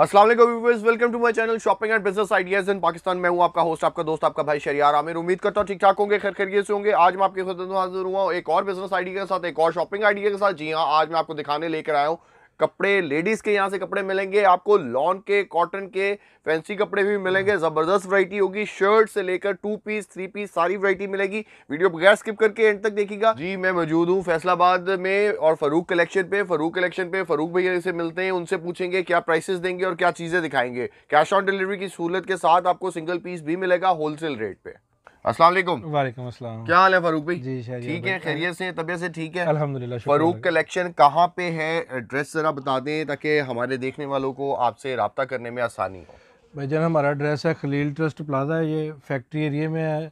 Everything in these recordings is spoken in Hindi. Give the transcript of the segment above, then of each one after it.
Aslam welcome to my channel shopping and business ideas in Pakistan मैं हूं आपका होस्ट आपका दोस्त आपका भाई शरियार आमिर उम्मीद करता हूं ठीक ठाक होंगे खैर खैरिए से होंगे आज मैं आपके खुद हाजिर हुआ एक और बिजनेस आइडिया के साथ एक और शॉपिंग आइडिया के साथ जी हाँ आज मैं आपको दिखाने लेकर आया हूँ कपड़े लेडीज़ के यहाँ से कपड़े मिलेंगे आपको लॉन के कॉटन के फैंसी कपड़े भी मिलेंगे हम्म। ज़बरदस्त वैरायटी होगी शर्ट से लेकर टू पीस थ्री पीस सारी वैरायटी मिलेगी वीडियो बगैर स्किप करके एंड तक देखिएगा जी मैं मौजूद हूँ फैसलाबाद में और फरूक कलेक्शन पे फरूक कलेक्शन पे फरूक भैया से मिलते हैं उनसे पूछेंगे क्या प्राइसेस देंगे और क्या चीज़ें दिखाएंगे कैश ऑन डिलीवरी की सहूलत के साथ आपको सिंगल पीस भी मिलेगा होलसेल रेट पर अस्सलाम वालेकुम वालेकुम अस्सलाम क्या हाल है फारूक भाई जी ठीक है खैरियत से तबीयत से ठीक है अल्हम्दुलिल्लाह फारूक कलेक्शन कहाँ पे है एड्रेस ज़रा बता दें ताकि हमारे देखने वालों को आपसे रबता करने में आसानी हो भाई जान हमारा एड्रेस है खलील ट्रस्ट प्लाजा ये फैक्ट्री एरिए में है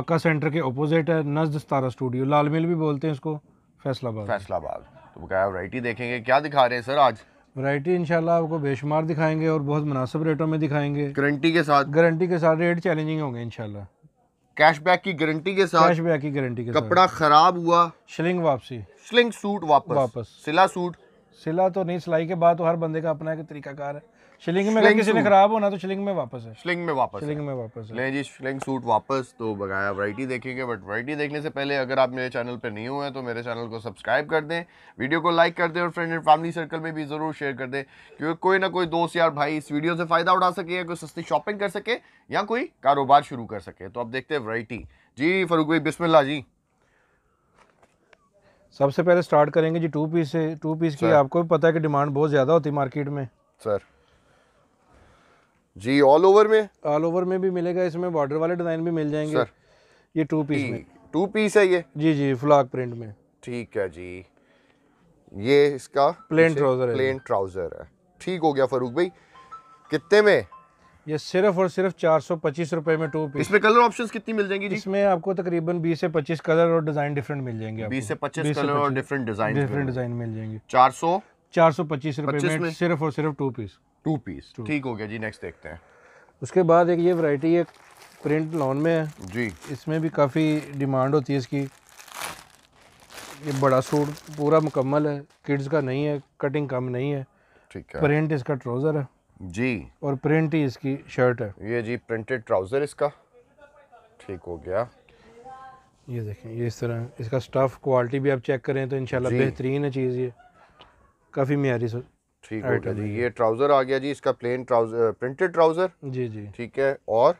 मक्का सेंटर के अपोजिट है नजद दस्तारा स्टूडियो लाल मिल भी बोलते हैं उसको फैसलाबाद फैसलाबाद तो बकाया वैरायटी देखेंगे क्या दिखा रहे हैं सर आज वैरायटी इंशाल्लाह आपको बेशुमार दिखाएंगे और बहुत मुनासिब रेटों में दिखाएंगे गारंटी के साथ गारंटी के साथ रेट चैलेंजिंग होंगे इंशाल्लाह कैशबैक की गारंटी के साथ कैशबैक की गारंटी के कपड़ा खराब हुआ शिलिंग वापसी शिलिंग सूट वापस वापस सिला सूट सिला तो नहीं सिलाई के बाद तो हर बंदे का अपना एक तरीका कार है शिलिंग में किसी ने खराब होना तो शिलिंग में वापस है शिलिंग में वापस शिलिंग में वापस है जी शिलिंग सूट वापस तो बकाया वैरायटी देखेंगे बट वैरायटी देखने से पहले अगर आप मेरे चैनल पर नहीं हुए हैं तो मेरे चैनल को सब्सक्राइब कर दें वीडियो को लाइक कर दें और फ्रेंड एंड फैमिली सर्कल में भी ज़रूर शेयर कर दें क्योंकि कोई ना कोई दोस्त यार भाई इस वीडियो से फ़ायदा उठा सके या कोई सस्ती शॉपिंग कर सके या कोई कारोबार शुरू कर सके तो आप देखते हैं वैरायटी जी फरूक भाई बिस्मिल्ला जी सबसे पहले स्टार्ट करेंगे जी टू पीस से टू पीस की आपको भी पता है कि डिमांड बहुत ज़्यादा होती है मार्केट में सर जी ऑल ओवर में ऑल ओवर में भी मिलेगा इसमें बॉर्डर वाले डिज़ाइन भी मिल जाएंगे सर ये टू पीस में टू पीस है ये जी जी फ्लॉक प्रिंट में ठीक है जी ये इसका प्लेन ट्राउज़र है प्लेन ट्राउज़र है ठीक हो गया फारूक भाई कितने में ये सिर्फ और सिर्फ चार सौ पच्चीस रुपए में टू पीस इसमें कलर ऑप्शंस कितनी मिल जाएंगी जी? इसमें आपको तकरीबन बीस से पच्चीस कलर और डिजाइन डिफरेंट मिल जाएंगे बीस से पच्चीस कलर और डिफरेंट डिजाइन डिफरेंट डिजाइन मिल जाएंगे चार सौ चार सौ पच्चीस रुपए में सिर्फ और सिर्फ टू पीस टू पीस ठीक हो गया जी नेक्स्ट देखते हैं उसके बाद एक ये वैरायटी है प्रिंट लॉन में है जी इसमें भी काफ़ी डिमांड होती है इसकी ये बड़ा सूट पूरा मुकम्मल है किड्स का नहीं है कटिंग कम नहीं है ठीक है प्रिंट इसका ट्राउज़र है जी और प्रिंट ही इसकी शर्ट है ये जी प्रिंटेड ट्राउज़र इसका ठीक हो गया ये देखें ये इस तरह इसका स्टफ़ क्वालिटी भी आप चेक करें तो इन बेहतरीन है चीज़ ये काफ़ी म्यारी ठीक है गया जी ये ट्राउज़र आ गया जी इसका प्लेन ट्राउज़र प्रिंटेड ट्राउज़र जी जी ठीक है और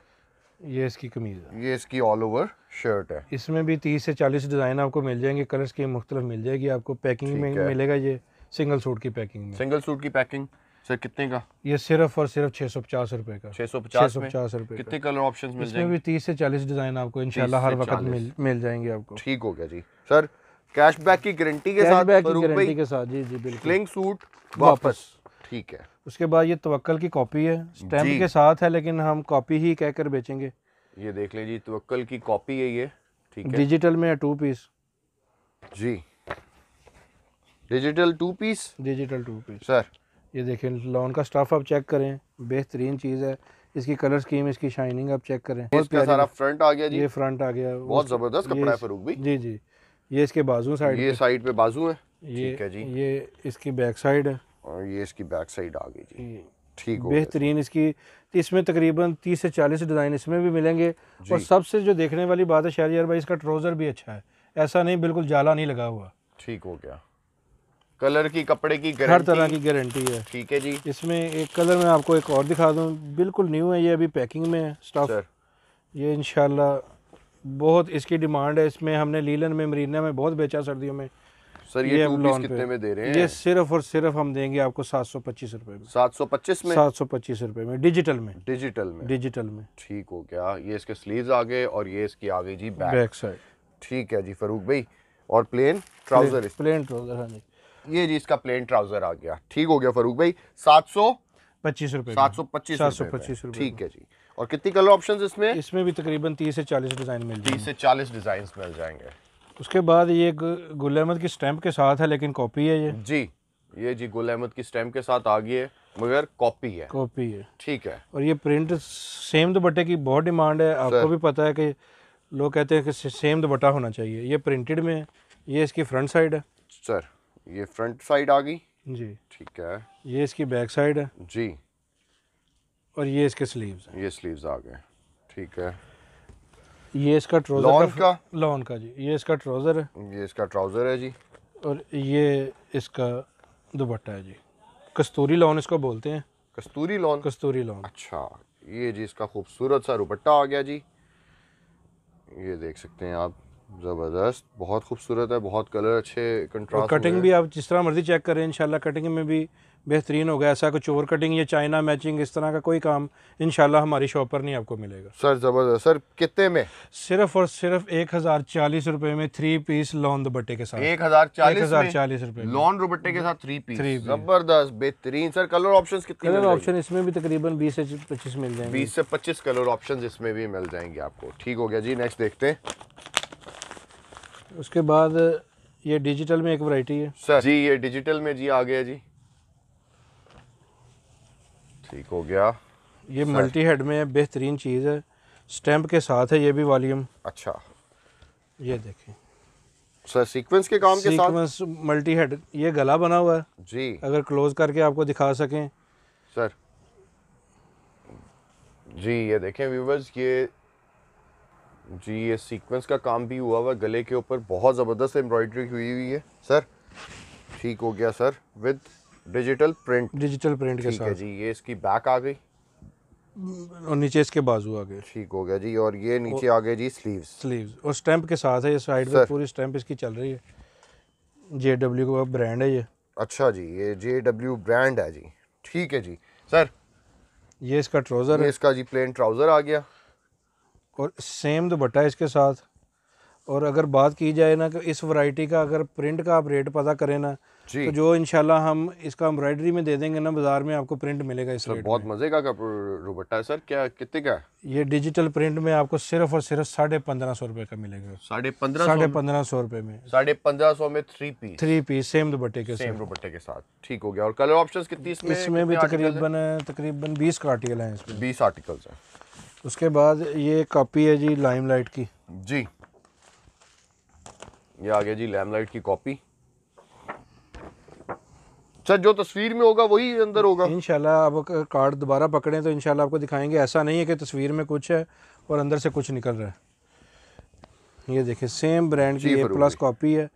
ये इसकी कमीज़ है ये इसकी ऑल ओवर शर्ट है इसमें भी तीस से चालीस डिज़ाइन आपको मिल जाएंगे कलर्स की मुख्तलिफ मिल जाएगी आपको पैकिंग में मिलेगा ये सिंगल सूट की पैकिंग में सिंगल सूट की पैकिंग सर कितने का ये सिर्फ और सिर्फ छह सौ पचास रुपए का छह सौ पचास पचास रुपए कितने कलर ऑप्शन मिल जाएंगे भी तीस से चालीस डिज़ाइन आपको इनशाला हर वक्त मिल जाएंगे आपको ठीक हो गया जी सर कैशबैक की गारंटी के साथ गारंटी के साथ जी जी बिल्कुल क्लिंग सूट वापस ठीक है उसके बाद ये तवक्ल की कॉपी है स्टैम्प के साथ है लेकिन हम कॉपी ही कहकर बेचेंगे ये देख लें जी तवक्ल की कॉपी है ये ठीक है डिजिटल में है टू पीस जी digital two piece digital two piece sir ये देखें लॉन का स्टाफ आप चेक करें बेहतरीन चीज़ है इसकी कलर स्कीम इसकी शाइनिंग आप चेक करें इसका सारा फ्रंट आ गया जी ये फ्रंट आ गया बहुत ज़बरदस्त कपड़ा है फरूक भाई जी जी ये इसके बाजू साइड ये साइड पे बाजू है ये ठीक है जी ये इसकी बैक साइड है और ये इसकी बैक साइड आ गई जी ठीक बेहतरीन इसकी इसमें तकरीबन तीस से चालीस डिज़ाइन इसमें भी मिलेंगे और सबसे जो देखने वाली बात है शहर यार भाई इसका ट्रोज़र भी अच्छा है ऐसा नहीं बिल्कुल जाला नहीं लगा हुआ ठीक हो गया कलर की कपड़े की हर तरह की गारंटी है ठीक है जी इसमें एक कलर में आपको एक और दिखा दूँ बिल्कुल न्यू है ये अभी पैकिंग में है स्टॉक ये इनशाला बहुत इसकी डिमांड है इसमें हमने लीलन में मरीना में बहुत बेचा सर्दियों में सर ये, ये टू पीस कितने में दे रहे हैं ये सिर्फ और सिर्फ हम देंगे आपको सात सौ पच्चीस रुपए में सात सौ पच्चीस में सात सौ पच्चीस रुपए में डिजिटल में डिजिटल में डिजिटल में ठीक हो गया ये इसके स्लीव आ गए और ये इसकी आ गई जी बैक, साइड ठीक है जी फरूक भाई और प्लेन ट्राउजर प्लेन ट्राउजर हाँ जी ये जी इसका प्लेन ट्राउजर आ गया ठीक हो गया फरूक भाई सात सौ पच्चीस रुपए सात सौ पच्चीस सात सौ पच्चीस ठीक है जी और कितनी कलर ऑप्शंस इसमें इसमें भी तकरीबन तीस से चालीस डिज़ाइन मिल तीस से चालीस डिज़ाइन मिल जाएंगे उसके बाद ये गुल अहमद की स्टैम्प के साथ है लेकिन कॉपी है ये जी ये जी गुल अहमद की स्टैम्प के साथ आ गई है मगर कॉपी है कॉपी है ठीक है और ये प्रिंट सेम दुपट्टे की बहुत डिमांड है आपको भी पता है कि लोग कहते हैं कि सेम दुपट्टा होना चाहिए ये प्रिंटेड में है ये इसकी फ्रंट साइड है सर ये फ्रंट साइड आ गई जी ठीक है ये इसकी बैक साइड है जी और ये इसके स्लीव्स हैं ये स्लीव्स आ गए ठीक है ये इसका ट्राउजर लॉन का, लॉन का जी ये इसका ट्राउजर है ये इसका ट्राउजर है जी और ये इसका दुपट्टा है जी कस्तूरी लॉन इसको बोलते हैं कस्तूरी लॉन कस्तूरी लॉन अच्छा ये जी इसका खूबसूरत सा दुपट्टा आ गया जी ये देख सकते हैं आप ज़बरदस्त बहुत खूबसूरत है बहुत कलर अच्छे कंट्रास्ट कटिंग भी आप जिस तरह मर्जी चेक करें इंशाल्लाह कटिंग में भी बेहतरीन होगा ऐसा कुछ ओवर कटिंग या चाइना मैचिंग इस तरह का कोई काम इन हमारी शॉप पर नहीं आपको मिलेगा सर ज़बरदस्त सर कितने में सिर्फ और सिर्फ एक हज़ार चालीस रुपए में थ्री पीस लॉन दुपट्टे के साथ एक हज़ार चालीस हज़ार चालीस रुपये लॉन दुपट्टे के साथ थ्री पीस ज़बरदस्त बेहतरीन सर कलर ऑप्शन कितने कलर ऑप्शन इसमें भी तकरीबन बीस से पच्चीस मिल जाएंगे बीस से पच्चीस कलर ऑप्शन इसमें भी मिल जाएंगे आपको ठीक हो गया जी नेक्स्ट देखते उसके बाद ये डिजिटल में एक वैरायटी है सर जी ये डिजिटल में जी आ गया जी ठीक हो गया ये मल्टी हेड में बेहतरीन चीज़ है स्टैंप के साथ है ये भी वॉल्यूम अच्छा ये देखें सर सीक्वेंस के काम के सीक्वेंस मल्टी हेड ये गला बना हुआ है जी अगर क्लोज करके आपको दिखा सकें सर जी ये देखें व्यूवर्स ये जी ये सीक्वेंस का काम भी हुआ हुआ गले के ऊपर बहुत ज़बरदस्त एम्ब्रॉयडरी हुई हुई है सर ठीक हो गया sir with digital print digital print के साथ जी ये इसकी बैक आ गई और नीचे इसके बाजू आ गए ठीक हो गया जी और ये नीचे आ गए जी स्लीव्स स्लीव्स और स्टैंप के साथ है ये साइड पे पूरी स्टैंप इसकी चल रही है जे डब्ल्यू का ब्रांड है ये अच्छा जी ये जे डब्ल्यू ब्रांड है जी ठीक है जी सर ये इसका ट्राउज़र है इसका जी प्लेन ट्राउज़र आ गया और सेम दुपट्टा इसके साथ और अगर बात की जाए ना कि इस वैरायटी का अगर प्रिंट का आप रेट पता करें ना तो जो इनशाला हम इसका एम्ब्रॉयडरी में दे देंगे ना बाजार में आपको प्रिंट मिलेगा इस रेट बहुत मजे का दुपट्टा है सर क्या कितने का ये डिजिटल प्रिंट में आपको सिर्फ और सिर्फ साढ़े पंद्रह सौ रुपए का मिलेगा साढ़े पंद्रह साढ़े पंद्रह सौ रुपए में साढ़े पंद्रह सौ में three P three P same दुपट्टे के सेम दुपट्टे के साथ ठीक हो गया और कलर ऑप्शन कितनी इसमें भी तकरीबन तकरीबन बीस का आर्टिकल है इसमें बीस आर्टिकल्स है उसके बाद ये कॉपी है जी लाइम की जी ये आ गया जी लाइम की कॉपी सर जो तस्वीर में होगा वही अंदर होगा इनशाला अब कार्ड दोबारा पकड़ें तो इनशाला आपको दिखाएंगे ऐसा नहीं है कि तस्वीर में कुछ है और अंदर से कुछ निकल रहा है ये देखिए सेम ब्रांड की ए प्लस कॉपी है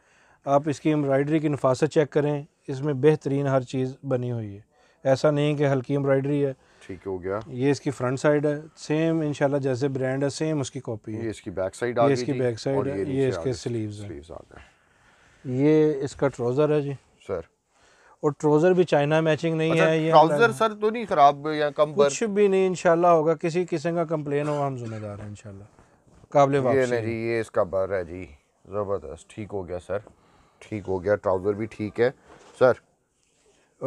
आप इसकी एम्ब्रॉयडरी की नफासत चेक करें इसमें बेहतरीन हर चीज़ बनी हुई है ऐसा नहीं कि हल्की एम्ब्रॉयडरी है ठीक हो गया ये इसकी फ्रंट साइड है सेम इंशाल्लाह जैसे ब्रांड है सेम उसकी कॉपी है ये इसकी बैक साइड आ इसकी बैक साइड है ये इसके स्लीव्स है ये इसका ट्राउज़र है जी सर और ट्राउजर भी चाइना मैचिंग नहीं अच्छा, है ट्राउजर सर तो नहीं खराब या कम कुछ भी नहीं इंशाल्लाह होगा किसी किस्म का कंप्लेन हो हम जिम्मेदार हैं इनशाला काबिल ये नहीं जी ये इसका बर है जी ज़बरदस्त ठीक हो गया सर ठीक हो गया ट्राउज़र भी ठीक है सर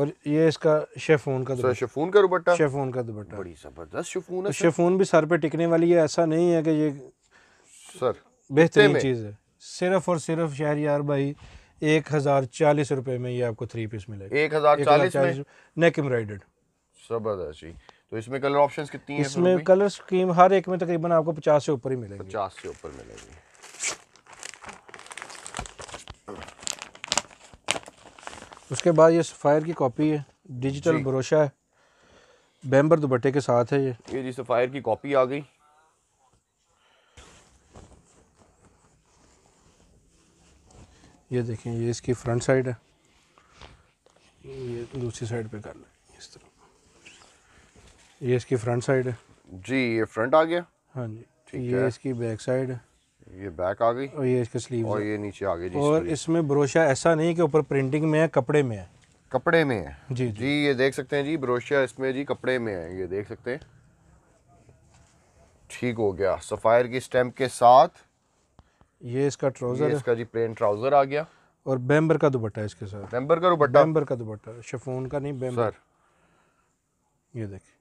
और ये इसका शेफून का सर शेफून का दुपट्टा शेफून का दुपट्टा बड़ी ज़बरदस्त शेफून है शेफून भी सर पे टिकने वाली है ऐसा नहीं है कि ये सर बेहतरीन चीज़ है सिर्फ और सिर्फ शहर यार भाई एक हज़ार चालीस रुपए में ये आपको थ्री पीस मिलेगा एक हज़ार चालीस नेक एम्ब्रॉइडेड जबरदस्त जी तो इसमें कलर ऑप्शंस कितनी हैं इसमें कलर स्कीम हर एक में तकरीबन आपको पचास से ऊपर ही मिलेगी पचास से ऊपर मिलेगी उसके बाद ये सफ़ायर की कॉपी है डिजिटल ब्रोशा है बैम्बर दुपट्टे के साथ है ये ये जी सफ़ायर की कॉपी आ गई ये देखें ये इसकी फ्रंट साइड है ये दूसरी साइड पे कर लें इस तरह ये इसकी फ्रंट साइड है जी ये फ्रंट आ गया हाँ जी ये है। इसकी बैक साइड है ये बैक आ गई और ये इसके स्लीव और ये नीचे आ गई और इसमें ब्रोशा ऐसा नहीं कि ऊपर प्रिंटिंग में है कपड़े में है कपड़े में है जी जी ये देख सकते हैं जी ब्रोशा इसमें जी कपड़े में है ये देख सकते हैं ठीक हो गया सफ़ायर की स्टैम्प के साथ ये इसका ट्राउजर है इसका जी प्लेन ट्राउजर आ गया और बैम्बर का दुपट्टा है इसके साथ बैम्बर का दुपट्टा बैम्बर का दुपट्टा शफोन का नहीं बैम्बर ये देखिए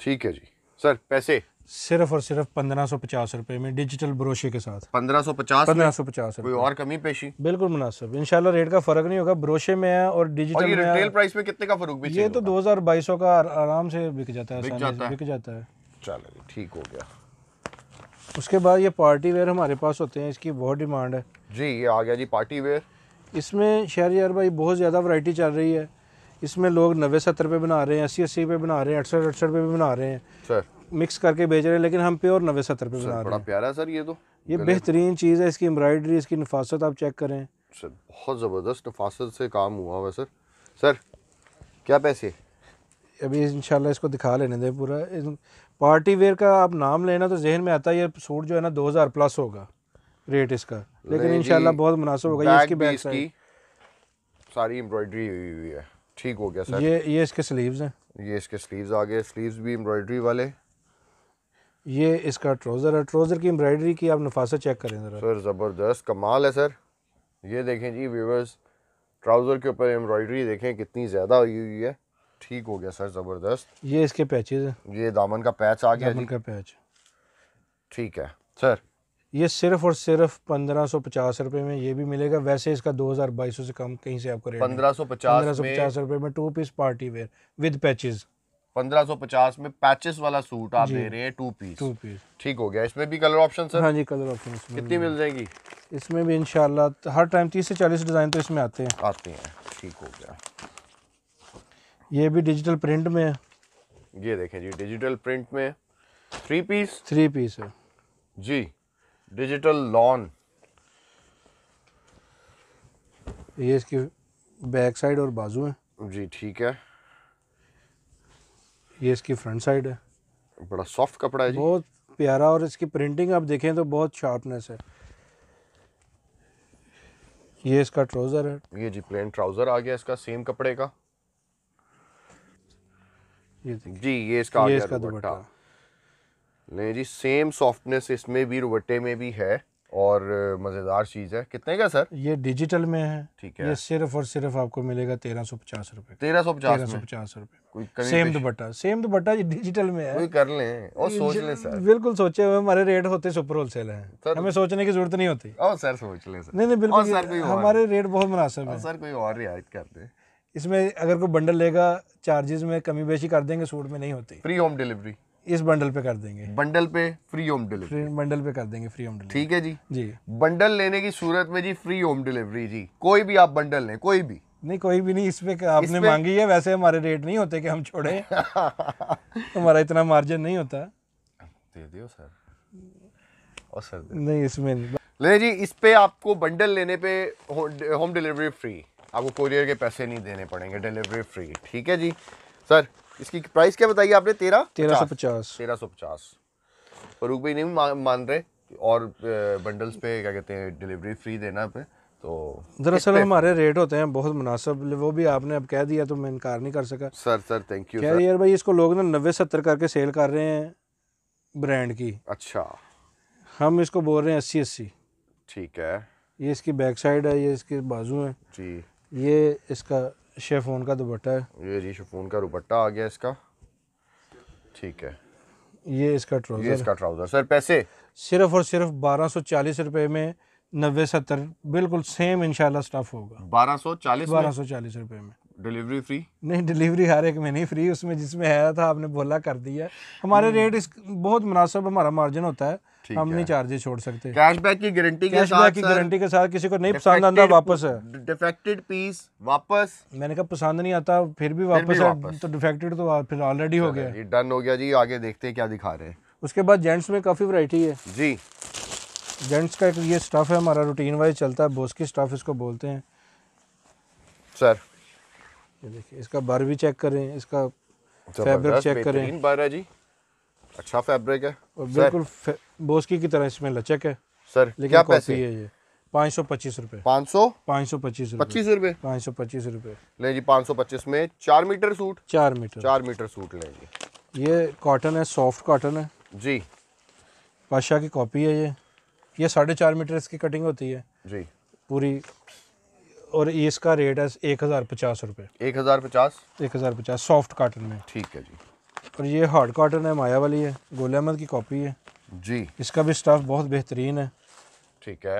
ठीक है जी सर पैसे सिर्फ और सिर्फ पंद्रह सौ पचास रुपए में डिजिटल ब्रोशे के साथ पंद्रह सौ पचास पंद्रह सौ पचास कोई और कमी पेशी बिल्कुल मुनासिब इंशाल्लाह रेट का फर्क नहीं होगा ब्रोशे में है और डिजिटल और ये रिटेल प्राइस में कितने का फर्क ये तो दो हजार बाईस का आराम से बिक जाता है बिक जाता है चलो ठीक हो गया उसके बाद ये पार्टी वेयर हमारे पास होते हैं इसकी बहुत डिमांड है जी ये आ गया जी पार्टी वेयर इसमें शहर यार भाई बहुत ज़्यादा वैरायटी चल रही है इसमें लोग नबे सत्तर पे बना रहे हैं अस्सी अस्सी पे बना रहे हैं अड़सठ अड़सठ रुपये भी बना रहे हैं सर मिक्स करके बेच रहे हैं लेकिन हम प्योर नबे सत्तर रुपये बना रहे हैं बड़ा प्यारा सर ये तो ये बेहतरीन चीज़ है इसकी एम्ब्रॉयडरी इसकी नफासत आप चेक करें सर बहुत ज़बरदस्त नफासत से काम हुआ हुआ सर सर क्या पैसे अभी इन इसको दिखा लेने दें पूरा पार्टी वेयर का आप नाम लेना तो जहन में आता है ये सूट जो है ना 2000 प्लस होगा रेट इसका लेकिन इनशाला बहुत मुनासिब होगा ये इसकी बैक साइड सारी एम्ब्रॉयडरी हुई हुई है ठीक हो गया सर ये ये इसके स्लीव्स हैं ये इसके स्लीव्स आ गए स्लीव्स भी एम्ब्रॉयडरी वाले ये इसका ट्राउज़र है ट्राउज़र की एम्ब्रॉयडरी की आप नफासत चेक करें ज़रा सर ज़बरदस्त कमाल है सर ये देखें जी व्यूवर्स ट्राउज़र के ऊपर एम्ब्रॉयडरी देखें कितनी ज़्यादा हुई हुई है ठीक हो गया सर ज़बरदस्त ये इसके पैचेज है ये दामन का पैच आ गया दामन का पैच ठीक है सर ये सिर्फ और सिर्फ पंद्रह सौ पचास रुपए में ये भी मिलेगा वैसे इसका दो हज़ार बाईस से कम कहीं से आपको पंद्रह सौ पचास रुपए में two piece party wear with patches पंद्रह सौ पचास में पैचेस वाला सूट आप दे रहे हैं टू पीस टू पीस ठीक हो गया इसमें भी कलर ऑप्शन सर हाँ जी कलर ऑप्शन कितनी मिल जाएगी इसमें भी इनशाला हर टाइम तीस से चालीस डिज़ाइन तो इसमें आते हैं आते हैं ठीक हो गया ये भी डिजिटल प्रिंट में है ये देखें जी डिजिटल प्रिंट में थ्री पीस थ्री पीस है जी डिजिटल लॉन ये इसकी बैक साइड और बाजू है जी ठीक है ये इसकी फ्रंट साइड है बड़ा सॉफ्ट कपड़ा है जी बहुत प्यारा और इसकी प्रिंटिंग आप देखें तो बहुत शार्पनेस है ये इसका ट्राउज़र है ये जी प्लेन ट्राउज़र आ गया इसका सेम कपड़े का जी ये इसका ये इसका दुपट्टा नहीं जी सेम सॉफ्टनेस इसमें भी दुपट्टे में भी है और मज़ेदार चीज़ है कितने का सर ये डिजिटल में है ठीक है ये सिर्फ और सिर्फ आपको मिलेगा तेरह सौ पचास रूपए तेरह सौ पचास तेरह सौ पचास रूपए same dupatta same dupatta digital में है कोई कर ले और सोच ले सर बिल्कुल सोचे हुए हमारे रेट होते सुपर होल सेल है हमें सोचने की जरूरत नहीं होती और सर सोच ले सर नहीं नहीं बिल्कुल हमारे रेट बहुत मुनासिब है सर कोई और रियायत कर दे इसमें अगर कोई बंडल लेगा चार्जेस में कमी बेशी कर देंगे सूट में नहीं होती फ्री होम डिलीवरी इस बंडल पे कर देंगे बंडल पे फ्री होम डिलीवरी बंडल पे कर देंगे फ्री होम डिलीवरी ठीक है जी जी बंडल लेने की सूरत में जी फ्री होम डिलीवरी जी कोई भी आप बंडल लें कोई भी नहीं कोई भी नहीं इस पे आपने इस पे... मांगी है वैसे हमारे रेट नहीं होते कि हम छोड़े हमारा इतना मार्जिन नहीं होता दे दियो सर और सर नहीं इसमें नहीं ले जी इस पे आपको बंडल लेने पे होम डिलीवरी फ्री आपको कोरियर के पैसे नहीं देने पड़ेंगे डिलीवरी फ्री ठीक है जी सर इसकी प्राइस क्या बताइए आपने तेरह तेरह सौ पचास तेरह सौ पचास फरूक भाई नहीं मान रहे और बंडल्स पे क्या कहते हैं डिलीवरी फ्री देना पे तो दरअसल हमारे रेट होते हैं बहुत मुनासिब वो भी आपने अब कह दिया तो मैं इनकार नहीं कर सका सर सर थैंक यू कह यार भाई इसको लोग ना नब्बे सत्तर करके सेल कर रहे हैं ब्रांड की अच्छा हम इसको बोल रहे हैं अस्सी अस्सी ठीक है ये इसकी बैक साइड है ये इसके बाजू है जी ये इसका शेफोन का दुपट्टा है ये जी शेफोन का दुपट्टा आ गया इसका ठीक है ये इसका ट्राउजर इसका ट्राउजर सर पैसे सिर्फ और सिर्फ बारह सौ चालीस रुपये में नब्बे सत्तर बिल्कुल सेम इंशाल्लाह स्टफ होगा बारह सौ चालीस बारह सौ चालीस रुपये में डिलीवरी फ्री नहीं डिलीवरी हर एक में नहीं फ्री उसमें जिसमें आया था आपने बोला कर दिया हमारे रेट हम्म। इस बहुत मुनासिब हमारा मार्जिन होता है हम नहीं चार्जेस छोड़ सकते कैशबैक की गारंटी के साथ की गारंटी के साथ किसी को नहीं पसंद आता वापस है डिफेक्टेड पीस वापस मैंने कहा पसंद नहीं आता फिर भी वापस, है तो डिफेक्टेड तो फिर ऑलरेडी हो गया ये डन हो गया जी आगे देखते हैं क्या दिखा रहे हैं उसके बाद जेंट्स में काफ़ी वैरायटी है जी जेंट्स का एक ये स्टफ़ है हमारा रूटीन वाइज चलता है बोस की स्टफ़ इसको बोलते हैं सर ये देखिए इसका बर भी चेक करें इसका फैब्रिक चेक करें बर है जी अच्छा फैब्रिक है और बिल्कुल बोस्की की तरह इसमें लचक है सर लेकिन क्या पैसे है ये पाँच सौ पच्चीस रुपये पाँच सौ पाँच सौ पच्चीस पच्चीस रुपये पाँच सौ पच्चीस रुपये ले जी पाँच सौ पच्चीस में चार मीटर सूट चार मीटर चार मीटर सूट ले जी ये कॉटन है सॉफ्ट कॉटन है जी पाशाह की कॉपी है ये ये साढ़े चार मीटर इसकी कटिंग होती है जी पूरी और इसका रेट है एक हज़ार पचास रुपये एक हज़ार पचास एक हज़ार पचास सॉफ्ट काटन में ठीक है जी और ये हार्ड काटन है माया वाली है गोल अहमद की कॉपी है जी इसका भी स्टाफ बहुत बेहतरीन है ठीक है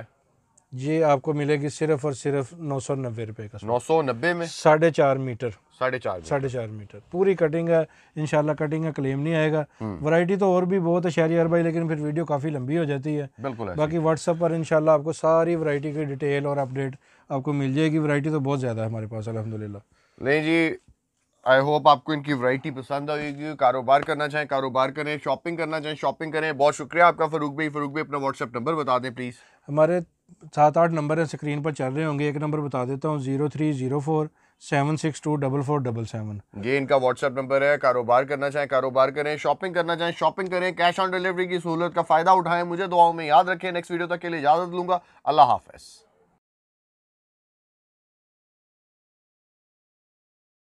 ये आपको मिलेगी सिर्फ और सिर्फ नौ सौ नब्बे रुपये का नौ सौ नब्बे में साढ़े चार मीटर साढ़े चार साढ़े चार मीटर पूरी कटिंग है इनशाला कटिंग है क्लेम नहीं आएगा वैरायटी हम्म। तो और भी बहुत है शहरी अरबाई लेकिन फिर वीडियो काफ़ी लंबी हो जाती है बिल्कुल बाकी व्हाट्सअप पर इनशाला आपको सारी वैरायटी की डिटेल और अपडेट आपको मिल जाएगी वैरायटी तो बहुत ज़्यादा है हमारे पास अलहमदिल्ला नहीं जी आई होप आपको इनकी वैरायटी पसंद आएगी कारोबार करना चाहें कारोबार करें शॉपिंग करना चाहें शॉपिंग करें बहुत शुक्रिया आपका फ़रूक भाई फ़रूक भाई अपना व्हाट्सअप नंबर बता दें प्लीज़ हमारे सात आठ नंबर स्क्रीन पर चल रहे होंगे एक नंबर बता देता हूँ zero three zero four seven six two double four double seven ये इनका व्हाट्सएप नंबर है कारोबार करना चाहें कारोबार करें शॉपिंग करना चाहें शॉपिंग करें कैश ऑन डिलीवरी की सहूलत का फ़ायदा उठाएं मुझे दुआओं में याद रखें नेक्स्ट वीडियो तक के लिए इजाज़त लूंगा अल्लाह हाफिज़